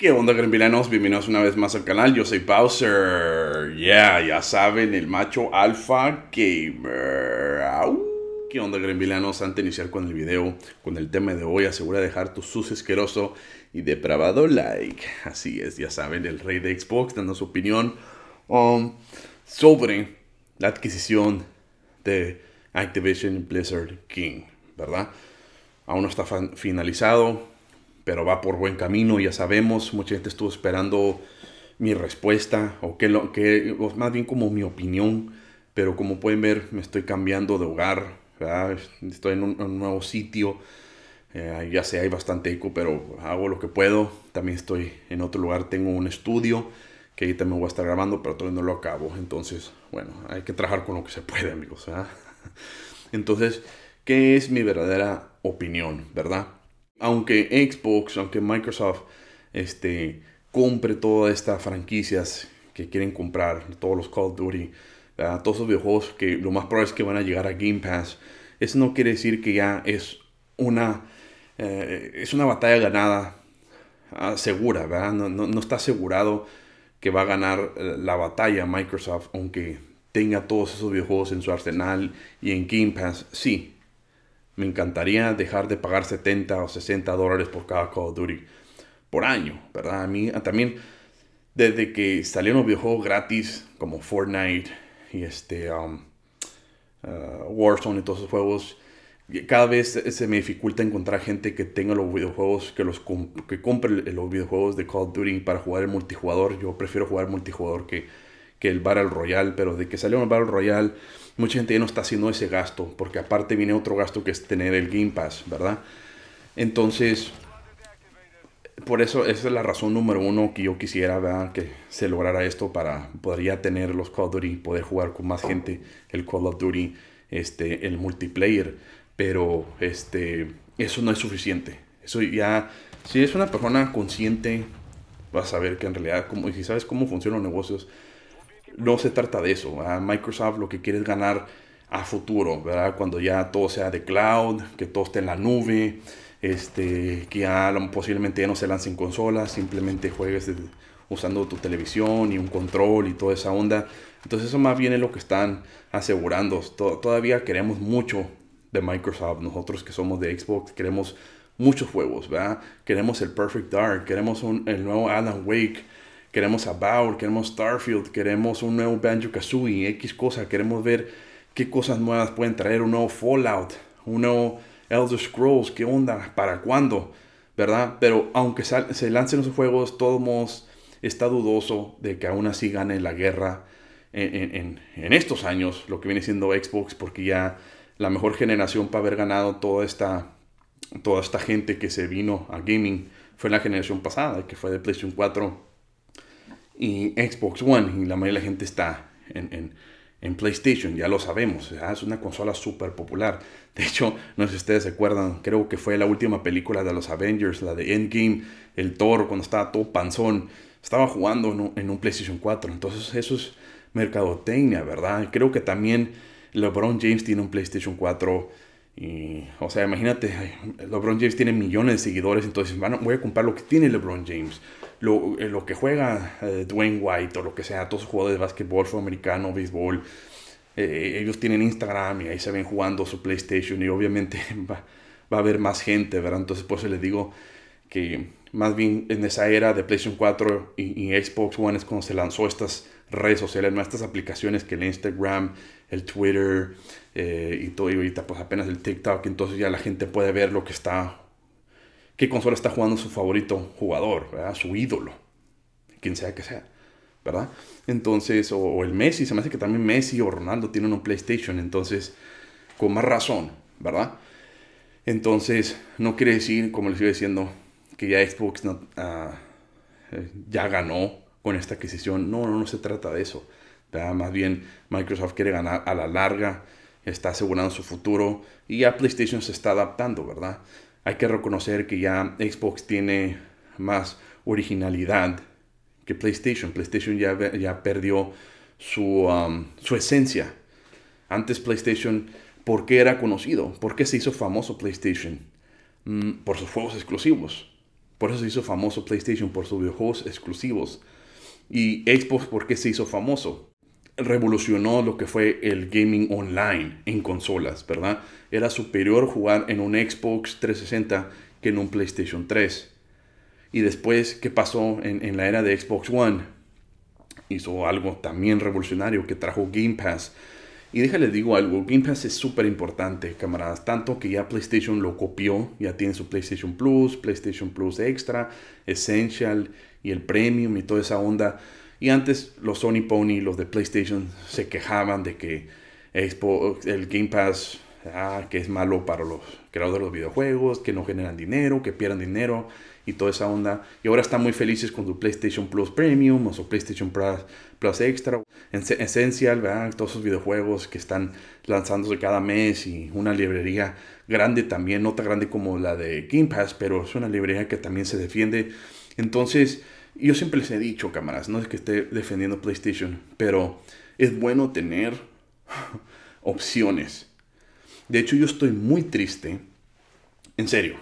¿Qué onda, Grenvillanos? Bienvenidos una vez más al canal. Yo soy Bowser. Ya, ya saben, el macho alfa gamer. ¿Qué onda, Granvilanos? Antes de iniciar con el video, con el tema de hoy, asegura dejar tu sus asqueroso y depravado like. Así es, ya saben, el rey de Xbox dando su opinión um, sobre la adquisición de Activision Blizzard King, ¿verdad? Aún no está finalizado pero va por buen camino, ya sabemos, mucha gente estuvo esperando mi respuesta, o que, lo, que más bien como mi opinión, pero como pueden ver, me estoy cambiando de hogar, estoy en un, nuevo sitio, eh, ya sé, hay bastante eco, pero hago lo que puedo, también estoy en otro lugar, tengo un estudio, que ahí también voy a estar grabando, pero todavía no lo acabo, entonces, bueno, hay que trabajar con lo que se puede, amigos, Entonces, ¿qué es mi verdadera opinión, verdad? aunque Xbox, aunque Microsoft este, compre todas estas franquicias que quieren comprar, todos los Call of Duty, todos esos videojuegos que lo más probable es que van a llegar a Game Pass, eso no quiere decir que ya es una, eh, es una batalla ganada ah, segura, ¿verdad? No, no, no, está asegurado que va a ganar eh, la batalla Microsoft, aunque tenga todos esos videojuegos en su arsenal y en Game Pass, sí, me encantaría dejar de pagar 70 o 60 dólares por cada Call of Duty por año, ¿verdad? A mí también, desde que salieron los videojuegos gratis como Fortnite y este um, uh, Warzone y todos esos juegos, cada vez se me dificulta encontrar gente que tenga los videojuegos, que, los que compre los videojuegos de Call of Duty para jugar el multijugador. Yo prefiero jugar multijugador que que el Battle Royale, pero de que salió el Battle Royale, mucha gente ya no está haciendo ese gasto, porque aparte viene otro gasto que es tener el Game Pass, ¿verdad? Entonces, por eso esa es la razón número uno que yo quisiera ¿verdad? que se lograra esto para podría tener los Call of Duty, poder jugar con más gente el Call of Duty, este, el multiplayer, pero este, eso no es suficiente. Eso ya, si es una persona consciente, vas a ver que en realidad, como, si sabes cómo funcionan los negocios, no se trata de eso. ¿verdad? Microsoft lo que quiere es ganar a futuro, ¿verdad? Cuando ya todo sea de cloud, que todo esté en la nube, este, que ya posiblemente ya no se lancen consolas, simplemente juegues usando tu televisión y un control y toda esa onda. Entonces eso más bien es lo que están asegurando. todavía queremos mucho de Microsoft. Nosotros que somos de Xbox queremos muchos juegos, ¿verdad? Queremos el Perfect Dark, queremos el nuevo Alan Wake, queremos a About, queremos Starfield, queremos un nuevo Banjo Kazooie, X cosa, queremos ver qué cosas nuevas pueden traer, un nuevo Fallout, un nuevo Elder Scrolls, qué onda, para cuándo, ¿verdad? Pero aunque se lancen los juegos, todo está dudoso de que aún así gane la guerra en, estos años, lo que viene siendo Xbox, porque ya la mejor generación para haber ganado toda esta, toda esta gente que se vino a gaming fue la generación pasada, que fue de PlayStation 4 y Xbox One. Y la mayoría de la gente está en, PlayStation, ya lo sabemos. Es una consola súper popular. De hecho, no sé si ustedes se acuerdan, creo que fue la última película de los Avengers, la de Endgame, el Thor, cuando estaba todo panzón. Estaba jugando en un PlayStation 4. Entonces eso es mercadotecnia, ¿verdad? Creo que también LeBron James tiene un PlayStation 4 y, o sea, imagínate, LeBron James tiene millones de seguidores, entonces bueno, voy a comprar lo que tiene LeBron James, lo, eh, que juega eh, Dwayne White o lo que sea, todos los jugadores de básquetbol, fue americano, béisbol. Eh, ellos tienen Instagram y ahí se ven jugando su PlayStation y obviamente va, va a haber más gente, ¿verdad? Entonces por eso les digo que más bien en esa era de PlayStation 4 y, Xbox One es cuando se lanzó estas redes sociales, estas aplicaciones que el Instagram, el Twitter eh, y todo, y ahorita pues apenas el TikTok, entonces ya la gente puede ver lo que está, qué consola está jugando su favorito jugador, su ídolo, quien sea que sea, ¿verdad? Entonces, o, el Messi, se me hace que también Messi o Ronaldo tienen un PlayStation, entonces, con más razón, ¿verdad? Entonces, no quiere decir, como les iba diciendo, que ya Xbox ah, eh, ya ganó con esta adquisición. No, no, no se trata de eso. Más bien Microsoft quiere ganar a la larga, está asegurando su futuro y ya PlayStation se está adaptando, ¿verdad? Hay que reconocer que ya Xbox tiene más originalidad que PlayStation. PlayStation ya, ya perdió um, su, esencia. Antes PlayStation, ¿por qué era conocido? ¿Por qué se hizo famoso PlayStation? Mm, por sus juegos exclusivos. Por eso se hizo famoso PlayStation por sus videojuegos exclusivos. Y Xbox, ¿por qué se hizo famoso? Revolucionó lo que fue el gaming online en consolas, ¿verdad? Era superior jugar en un Xbox 360 que en un PlayStation 3. Y después, ¿qué pasó en, en la era de Xbox One? Hizo algo también revolucionario que trajo Game Pass y déjale digo algo, Game Pass es súper importante, camaradas. Tanto que ya PlayStation lo copió, ya tiene su PlayStation Plus, PlayStation Plus Extra, Essential y el Premium y toda esa onda. Y antes los Sony Pony, los de PlayStation, se quejaban de que el Game Pass Ah, que es malo para los creadores de los videojuegos, que no generan dinero, que pierdan dinero y toda esa onda. Y ahora están muy felices con su PlayStation Plus Premium o su PlayStation Plus, Extra, Essential, todos esos videojuegos que están lanzándose cada mes y una librería grande también, no tan grande como la de Game Pass, pero es una librería que también se defiende. Entonces, yo siempre les he dicho, cámaras, no es que esté defendiendo PlayStation, pero es bueno tener opciones de hecho, yo estoy muy triste, en serio,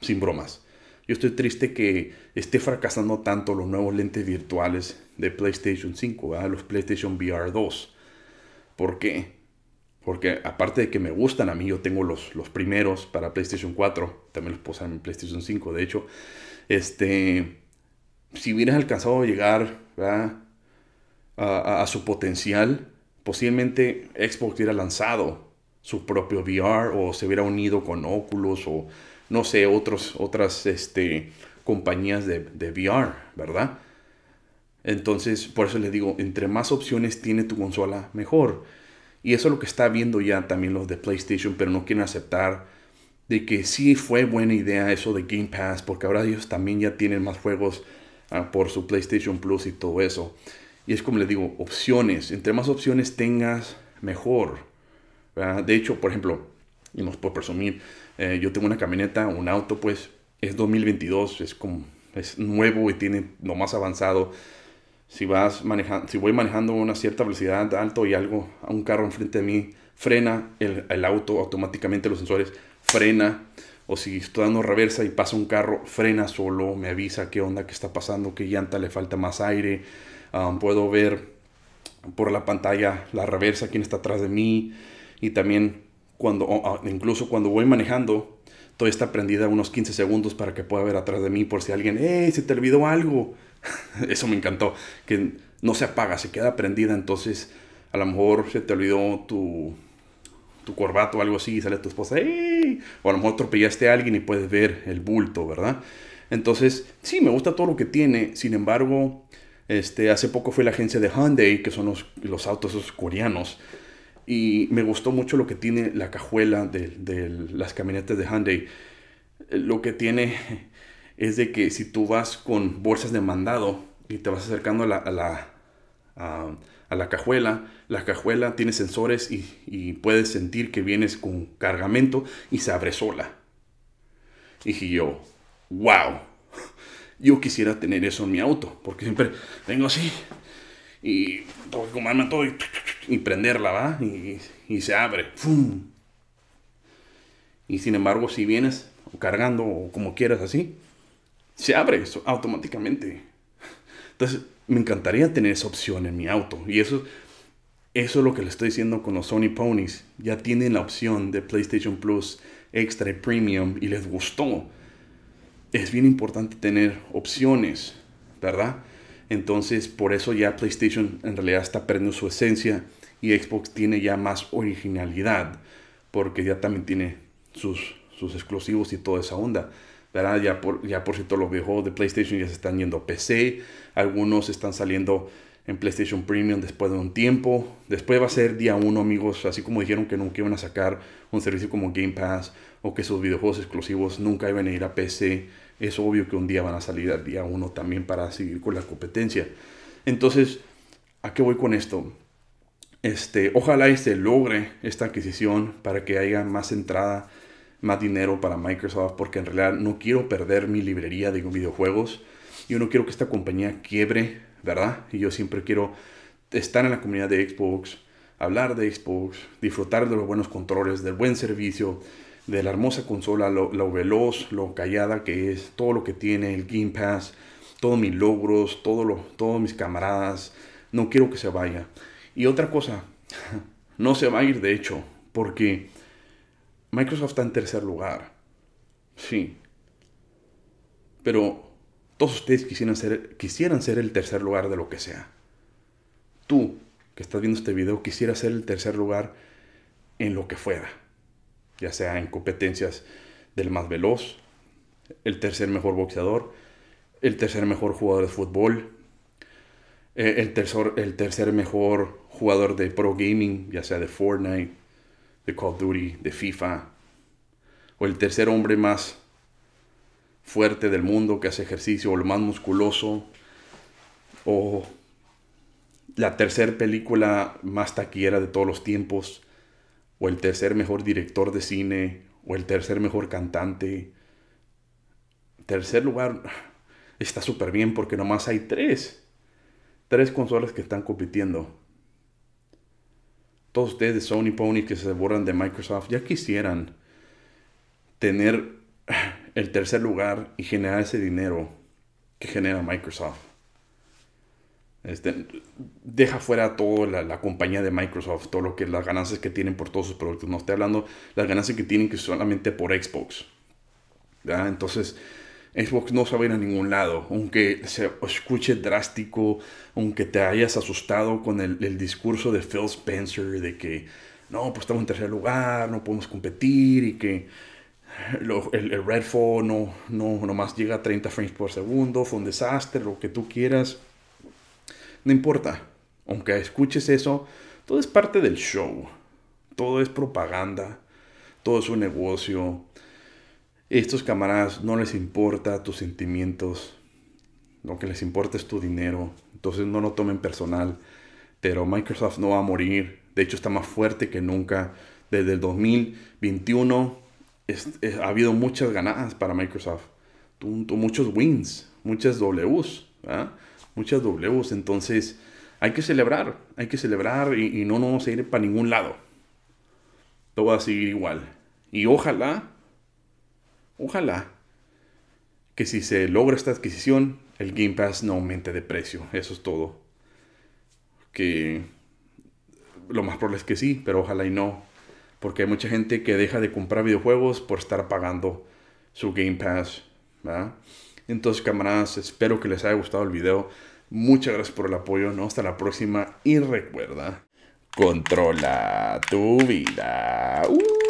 sin bromas. Yo estoy triste que esté fracasando tanto los nuevos lentes virtuales de PlayStation 5, los PlayStation VR 2. ¿Por qué? Porque aparte de que me gustan a mí, yo tengo los, los primeros para PlayStation 4, también los puedo usar en PlayStation 5. De hecho, este, si hubieras alcanzado a llegar a, a, a su potencial, posiblemente Xbox hubiera lanzado su propio VR o se hubiera unido con Oculus o no sé, otros, otras este, compañías de, VR, ¿verdad? Entonces, por eso les digo, entre más opciones tiene tu consola, mejor. Y eso es lo que está viendo ya también los de PlayStation, pero no quieren aceptar de que sí fue buena idea eso de Game Pass, porque ahora ellos también ya tienen más juegos ah, por su PlayStation Plus y todo eso. Y es como les digo, opciones. Entre más opciones tengas, mejor. De hecho, por ejemplo, y nos puedo presumir, eh, yo tengo una camioneta, un auto, pues es 2022, es como es nuevo y tiene lo más avanzado. Si vas manejando, si voy manejando a una cierta velocidad alto y algo a un carro enfrente de mí frena el, auto automáticamente los sensores frena o si estoy dando reversa y pasa un carro frena solo, me avisa qué onda, qué está pasando, qué llanta le falta más aire. Ah, puedo ver por la pantalla la reversa quién está atrás de mí. Y también cuando, incluso cuando voy manejando, todo está prendida unos 15 segundos para que pueda ver atrás de mí por si alguien, ¡eh! se te olvidó algo. Eso me encantó, que no se apaga, se queda prendida, entonces a lo mejor se te olvidó tu, corbato o algo así y sale tu esposa, ¡eh! O a lo mejor atropellaste a alguien y puedes ver el bulto, ¿verdad? Entonces, sí, me gusta todo lo que tiene, sin embargo, este, hace poco fue la agencia de Hyundai, que son los, autos coreanos, y me gustó mucho lo que tiene la cajuela de, las camionetas de Hyundai. Lo que tiene es de que si tú vas con bolsas de mandado y te vas acercando a la, a la, cajuela, la cajuela tiene sensores y, puedes sentir que vienes con cargamento y se abre sola. Y dije yo, wow, yo quisiera tener eso en mi auto, porque siempre vengo así y tengo que comerme todo y y prenderla, ¿va? Y, se abre. Y sin embargo, si vienes cargando o como quieras así, se abre eso automáticamente. Entonces, me encantaría tener esa opción en mi auto. Y eso, eso es lo que le estoy diciendo con los Sony Ponies. Ya tienen la opción de PlayStation Plus Extra y Premium y les gustó. Es bien importante tener opciones, ¿verdad? Entonces, por eso ya PlayStation en realidad está perdiendo su esencia y Xbox tiene ya más originalidad, porque ya también tiene sus, exclusivos y toda esa onda. Ya, por, ya por cierto, los videojuegos de PlayStation ya se están yendo a PC, algunos están saliendo en PlayStation Premium después de un tiempo. Después va a ser día uno, amigos. Así como dijeron que nunca iban a sacar un servicio como Game Pass o que sus videojuegos exclusivos nunca iban a ir a PC es obvio que un día van a salir al día uno también para seguir con la competencia. Entonces, ¿a qué voy con esto? Este, ojalá y se logre esta adquisición para que haya más entrada, más dinero para Microsoft, porque en realidad no quiero perder mi librería de videojuegos. Yo no quiero que esta compañía quiebre, ¿verdad? Y yo siempre quiero estar en la comunidad de Xbox, hablar de Xbox, disfrutar de los buenos controles, del buen servicio, de la hermosa consola, lo, veloz, lo callada que es, todo lo que tiene, el Game Pass, todos mis logros, todos mis camaradas. No quiero que se vaya. Y otra cosa, no se va a ir de hecho, porque Microsoft está en tercer lugar. Sí. Pero todos ustedes quisieran ser, quisieran ser el tercer lugar de lo que sea. Tú, que estás viendo este video, quisieras ser el tercer lugar en lo que fuera ya sea en competencias del más veloz, el tercer mejor boxeador, el tercer mejor jugador de fútbol, eh, el, tercer, el tercer mejor jugador de pro gaming, ya sea de Fortnite, de Call of Duty, de FIFA, o el tercer hombre más fuerte del mundo que hace ejercicio, o el más musculoso, o la tercer película más taquillera de todos los tiempos, o el tercer mejor director de cine, o el tercer mejor cantante. Tercer lugar está súper bien porque nomás hay tres. Tres consolas que están compitiendo. Todos ustedes de Sony Pony que se borran de Microsoft ya quisieran tener el tercer lugar y generar ese dinero que genera Microsoft. Este, deja fuera toda la, compañía de Microsoft, todo lo que las ganancias que tienen por todos sus productos. No estoy hablando las ganancias que tienen que solamente por Xbox. Entonces, Xbox no se va a ir a ningún lado, aunque se escuche drástico, aunque te hayas asustado con el, discurso de Phil Spencer de que no, pues estamos en tercer lugar, no podemos competir y que el, Redfall no, no, nomás llega a 30 frames por segundo, fue un desastre, lo que tú quieras no importa, aunque escuches eso, todo es parte del show, todo es propaganda, todo es un negocio. Estos camaradas no les importa tus sentimientos, lo que les importa es tu dinero, entonces no lo tomen personal, pero Microsoft no va a morir, de hecho está más fuerte que nunca. Desde el 2021 ha habido muchas ganadas para Microsoft, muchos wins, muchas Ws. ¿verdad? muchas Ws. Entonces, hay que celebrar, hay que celebrar y, no nos vamos ir para ningún lado. Todo va a seguir igual. Y ojalá, ojalá, que si se logra esta adquisición, el Game Pass no aumente de precio. Eso es todo. Que lo más probable es que sí, pero ojalá y no. Porque hay mucha gente que deja de comprar videojuegos por estar pagando su Game Pass. ¿verdad? Entonces, camaradas, espero que les haya gustado el video. Muchas gracias por el apoyo, ¿no? Hasta la próxima y recuerda, controla tu vida. ¡Uh!